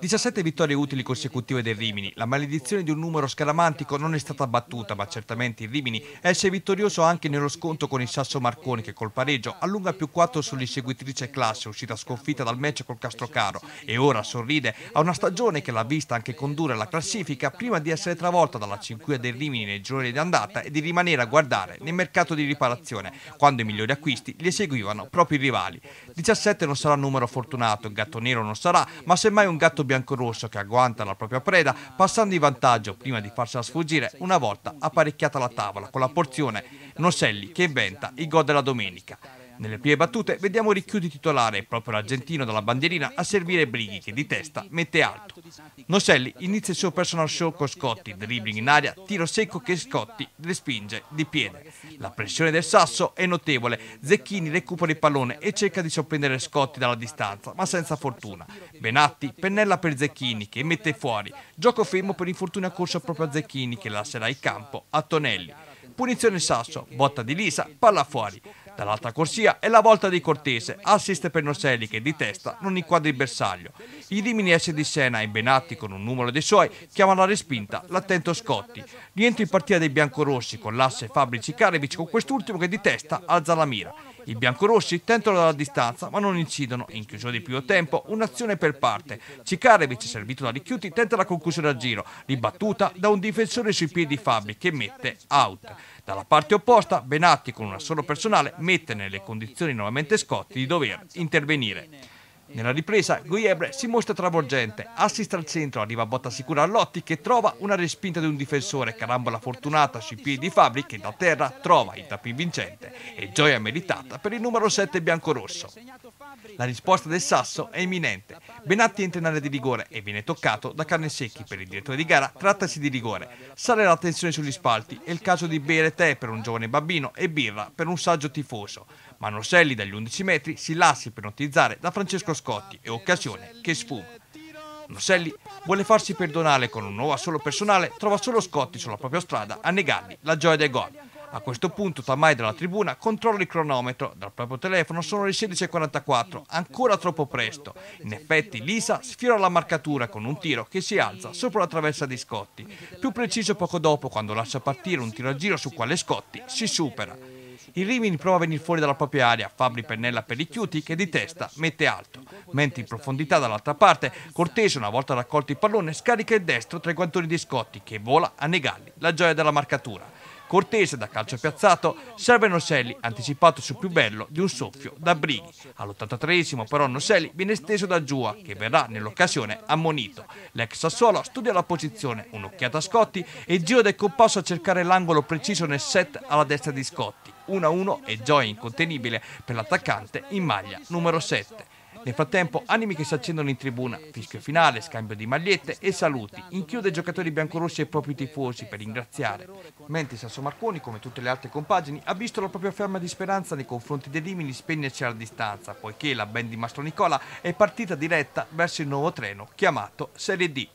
17 vittorie utili consecutive del Rimini. La maledizione di un numero scaramantico non è stata battuta, ma certamente il Rimini esce vittorioso anche nello sconto con il Sasso Marconi che col pareggio allunga più 4 sull'inseguitrice classe uscita sconfitta dal match col Castrocaro e ora sorride a una stagione che l'ha vista anche condurre la classifica prima di essere travolta dalla cinquia del Rimini nei giorni di andata e di rimanere a guardare nel mercato di riparazione, quando i migliori acquisti li eseguivano proprio i rivali. 17 non sarà un numero fortunato, un gatto nero non sarà, ma semmai un gatto biancorosso che agguanta la propria preda, passando in vantaggio prima di farsela sfuggire una volta apparecchiata la tavola con la porzione Noselli che inventa i gol della domenica. Nelle prime battute vediamo Ricchiuti titolare, proprio l'argentino dalla bandierina, a servire Brighi che di testa mette alto. Nocelli inizia il suo personal show con Scotti, dribbling in aria, tiro secco che Scotti respinge di piede. La pressione del Sasso è notevole, Zecchini recupera il pallone e cerca di sorprendere Scotti dalla distanza, ma senza fortuna. Benatti pennella per Zecchini che mette fuori, gioco fermo per infortuna corso proprio a Zecchini che lascerà il campo a Tonelli. Punizione Sasso, botta di Lisa, palla fuori. Dall'altra corsia è la volta di Cortese, assist per Norselli che di testa non inquadra il bersaglio. I Rimini S di Sena, e Benatti con un numero dei suoi, chiamano la respinta l'attento Scotti. Rientro in partita dei biancorossi con l'asse Fabrici Carevic con quest'ultimo che di testa alza la mira. I biancorossi tentano dalla distanza ma non incidono. In chiusura di primo tempo un'azione per parte. Cicarevic, servito da Ricchiuti, tenta la conclusione a giro, ribattuta da un difensore sui piedi di Fabri che mette out. Dalla parte opposta Benatti con un assolo personale mette nelle condizioni nuovamente Scotti di dover intervenire. Nella ripresa Guiebre si mostra travolgente, assist al centro, arriva a botta sicura a Lotti che trova una respinta di un difensore, carambola fortunata sui piedi di Fabri che da terra trova il tapin vincente e gioia meritata per il numero 7 biancorosso. La risposta del Sasso è imminente. Benatti entra in area di rigore e viene toccato da carne secchi. Per il direttore di gara trattasi di rigore. Sale la tensione sugli spalti. È il caso di bere tè per un giovane bambino e birra per un saggio tifoso. Ma Rosselli dagli 11 metri si lassi per notizzare da Francesco Scotti e occasione che sfuma. Rosselli vuole farsi perdonare con un nuovo assolo personale, trova solo Scotti sulla propria strada a negargli la gioia dei gol. A questo punto Tamai dalla tribuna controlla il cronometro, dal proprio telefono sono le 16.44, ancora troppo presto. In effetti Lisa sfiora la marcatura con un tiro che si alza sopra la traversa di Scotti. Più preciso poco dopo quando lascia partire un tiro a giro su quale Scotti si supera. Il Rimini prova a venire fuori dalla propria area, Fabri pennella per i chiuti che di testa mette alto, mentre in profondità dall'altra parte Cortese una volta raccolto il pallone scarica il destro tra i guantoni di Scotti che vola a Negalli, la gioia della marcatura. Cortese da calcio piazzato, serve Noselli, anticipato sul più bello di un soffio da Brighi. All'83esimo però Noselli viene steso da Giua, che verrà nell'occasione ammonito. L'ex Sassuolo studia la posizione, un'occhiata a Scotti e il giro del compasso a cercare l'angolo preciso nel set alla destra di Scotti. 1-1 e gioia incontenibile per l'attaccante in maglia numero 7. Nel frattempo, animi che si accendono in tribuna, fischio finale, scambio di magliette e saluti. Inchiude i giocatori biancorossi e i propri tifosi per ringraziare. Mentre Sasso Marconi, come tutte le altre compagini, ha visto la propria ferma di speranza nei confronti dei Rimini spegnersi alla distanza, poiché la band di Mastro Nicola è partita diretta verso il nuovo treno chiamato Serie D.